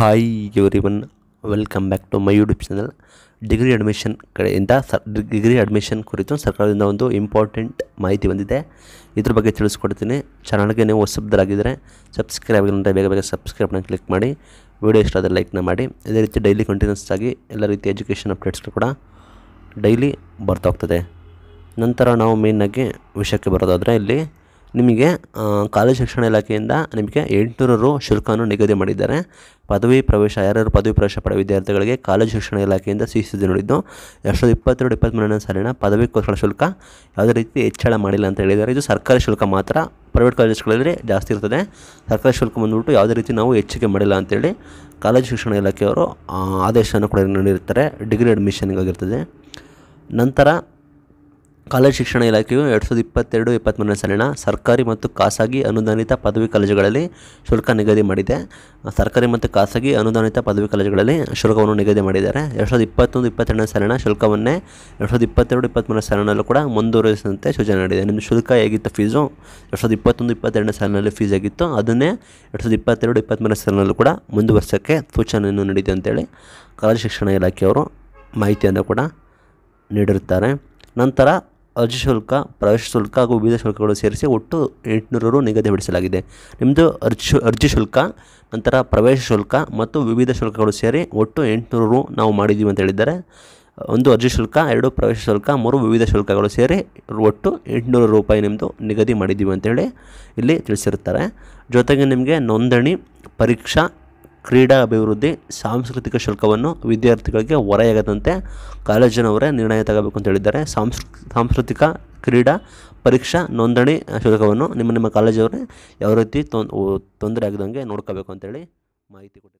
hi everyone welcome back to my YouTube channel degree admission ಕಡೆಯಿಂದ sir degree admission ಕುರಿತು ಸರ್ಕಾರದಿಂದ ಒಂದು important ಮಾಹಿತಿ ಬಂದಿದೆ ಇದ್ರ ಬಗ್ಗೆ ತಿಳಿಸ್ಕೊಡ್ತೀನಿ ಚಾನಲ್ಗೆ ನೀವು ಹೊಸಬ್ದರಾಗಿದ್ದರೆ ಸಬ್ಸ್ಕ್ರೈಬ್ ಆಗಿರೋಂಥ ಬೇಗ ಬೇಗ ಸಬ್ಸ್ಕ್ರೈಬ್ನ ಕ್ಲಿಕ್ ಮಾಡಿ ವಿಡಿಯೋ ಇಷ್ಟ ಆದರೆ ಲೈಕ್ನ ಮಾಡಿ ಇದೇ ರೀತಿ ಡೈಲಿ ಕಂಟಿನ್ಯೂಸ್ ಆಗಿ ಎಲ್ಲ ರೀತಿ ಎಜುಕೇಷನ್ ಅಪ್ಡೇಟ್ಸ್ಗಳು ಕೂಡ ಡೈಲಿ ಬರ್ತಾ ಹೋಗ್ತದೆ ನಂತರ ನಾವು ಮೇಯ್ನಾಗಿ ವಿಷಯಕ್ಕೆ ಬರೋದಾದರೆ ಇಲ್ಲಿ ನಿಮಗೆ ಕಾಲೇಜ್ ಶಿಕ್ಷಣ ಇಲಾಖೆಯಿಂದ ನಿಮಗೆ ಎಂಟುನೂರು ರು ಶುಲ್ಕವನ್ನು ನಿಗದಿ ಮಾಡಿದ್ದಾರೆ ಪದವಿ ಪ್ರವೇಶ ಯಾರ್ಯಾರು ಪದವಿ ಪ್ರವೇಶ ಪಡೆದ ವಿದ್ಯಾರ್ಥಿಗಳಿಗೆ ಕಾಲೇಜು ಶಿಕ್ಷಣ ಇಲಾಖೆಯಿಂದ ಸಿಹಿಸುವುದು ನೋಡಿದ್ದು ಎರಡು ಸಾವಿರದ ಇಪ್ಪತ್ತೆರಡು ಇಪ್ಪತ್ತ್ಮೂರನೇ ಸಾಲಿನ ಪದವಿಕೋಸ್ಕರ ಶುಲ್ಕ ಯಾವುದೇ ರೀತಿ ಹೆಚ್ಚಳ ಮಾಡಿಲ್ಲ ಅಂತ ಹೇಳಿದ್ದಾರೆ ಇದು ಸರ್ಕಾರಿ ಶುಲ್ಕ ಮಾತ್ರ ಪ್ರೈವೇಟ್ ಕಾಲೇಜ್ಗಳಲ್ಲಿ ಜಾಸ್ತಿ ಇರ್ತದೆ ಸರ್ಕಾರಿ ಶುಲ್ಕ ಬಂದುಬಿಟ್ಟು ಯಾವುದೇ ರೀತಿ ನಾವು ಹೆಚ್ಚಿಗೆ ಮಾಡಿಲ್ಲ ಅಂತೇಳಿ ಕಾಲೇಜು ಶಿಕ್ಷಣ ಇಲಾಖೆಯವರು ಆದೇಶವನ್ನು ಕೂಡ ನೀಡಿರ್ತಾರೆ ಡಿಗ್ರಿ ಅಡ್ಮಿಷನ್ಗಾಗಿರ್ತದೆ ನಂತರ ಕಾಲೇಜು ಶಿಕ್ಷಣ ಇಲಾಖೆಯು ಎರಡು ಸಾವಿರದ ಇಪ್ಪತ್ತೆರಡು ಇಪ್ಪತ್ತ್ಮೂರನೇ ಸಾಲಿನ ಸರ್ಕಾರಿ ಮತ್ತು ಖಾಸಗಿ ಅನುದಾನಿತ ಪದವಿ ಕಾಲೇಜುಗಳಲ್ಲಿ ಶುಲ್ಕ ನಿಗದಿ ಮಾಡಿದೆ ಸರ್ಕಾರಿ ಮತ್ತು ಖಾಸಗಿ ಅನುದಾನಿತ ಪದವಿ ಕಾಲೇಜುಗಳಲ್ಲಿ ಶುಲ್ಕವನ್ನು ನಿಗದಿ ಮಾಡಿದ್ದಾರೆ ಎರಡು ಸಾವಿರದ ಇಪ್ಪತ್ತೊಂದು ಇಪ್ಪತ್ತೆರಡನೇ ಸಾಲಿನ ಶುಲ್ಕವನ್ನೇ ಎರಡು ಸಾವಿರದ ಇಪ್ಪತ್ತೆರಡು ಇಪ್ಪತ್ತ್ಮೂರನೇ ಸಾಲಿನಲ್ಲೂ ಕೂಡ ಮುಂದುವರೆಸಿದಂತೆ ಸೂಚನೆ ನೀಡಿದೆ ನಿಮ್ಮ ಶುಲ್ಕ ಹೇಗಿತ್ತು ಫೀಸು ಎರಡು ಸಾವಿರದ ಇಪ್ಪತ್ತೊಂದು ಇಪ್ಪತ್ತೆರಡನೇ ಸಾಲಿನಲ್ಲಿ ಫೀಸ್ ಆಗಿತ್ತು ಅದನ್ನೇ ಎರಡು ಸಾವಿರದ ಇಪ್ಪತ್ತೆರಡು ಇಪ್ಪತ್ತ್ಮೂರನೇ ಸಾಲಿನಲ್ಲೂ ಕೂಡ ಮುಂದುವರಿಸೋಕ್ಕೆ ಸೂಚನೆಯನ್ನು ನೀಡಿದೆ ಅಂತೇಳಿ ಕಾಲೇಜು ಶಿಕ್ಷಣ ಇಲಾಖೆಯವರು ಮಾಹಿತಿಯನ್ನು ಕೂಡ ನೀಡಿರುತ್ತಾರೆ ನಂತರ ಅರ್ಜಿ ಶುಲ್ಕ ಪ್ರವೇಶ ಶುಲ್ಕ ಹಾಗೂ ವಿವಿಧ ಶುಲ್ಕಗಳು ಸೇರಿಸಿ ಒಟ್ಟು ಎಂಟುನೂರು ರು ನಿಗದಿಪಡಿಸಲಾಗಿದೆ ನಿಮ್ಮದು ಅರ್ಜಿ ಅರ್ಜಿ ಶುಲ್ಕ ನಂತರ ಪ್ರವೇಶ ಶುಲ್ಕ ಮತ್ತು ವಿವಿಧ ಶುಲ್ಕಗಳು ಸೇರಿ ಒಟ್ಟು ಎಂಟುನೂರು ರು ನಾವು ಮಾಡಿದ್ದೀವಿ ಅಂತ ಹೇಳಿದ್ದಾರೆ ಒಂದು ಅರ್ಜಿ ಶುಲ್ಕ ಎರಡು ಪ್ರವೇಶ ಶುಲ್ಕ ಮೂರು ವಿವಿಧ ಶುಲ್ಕಗಳು ಸೇರಿ ಒಟ್ಟು ಎಂಟುನೂರು ರೂಪಾಯಿ ನಿಮ್ಮದು ನಿಗದಿ ಮಾಡಿದ್ದೀವಿ ಅಂತೇಳಿ ಇಲ್ಲಿ ತಿಳಿಸಿರ್ತಾರೆ ಜೊತೆಗೆ ನಿಮಗೆ ನೋಂದಣಿ ಪರೀಕ್ಷಾ ಕ್ರೀಡಾ ಅಭಿವೃದ್ಧಿ ಸಾಂಸ್ಕೃತಿಕ ಶುಲ್ಕವನ್ನು ವಿದ್ಯಾರ್ಥಿಗಳಿಗೆ ಹೊರೆಯಾಗದಂತೆ ಕಾಲೇಜಿನವರೇ ನಿರ್ಣಯ ತಗೋಬೇಕು ಅಂತ ಹೇಳಿದ್ದಾರೆ ಸಾಂಸ್ಕೃತಿಕ ಕ್ರೀಡಾ ಪರೀಕ್ಷಾ ನೋಂದಣಿ ಶುಲ್ಕವನ್ನು ನಿಮ್ಮ ನಿಮ್ಮ ಕಾಲೇಜವರೇ ಯಾವ ರೀತಿ ತೊಂದರೆ ಆಗದಂಗೆ ನೋಡ್ಕೋಬೇಕು ಅಂತೇಳಿ ಮಾಹಿತಿ ಕೊಟ್ಟಿದ್ದಾರೆ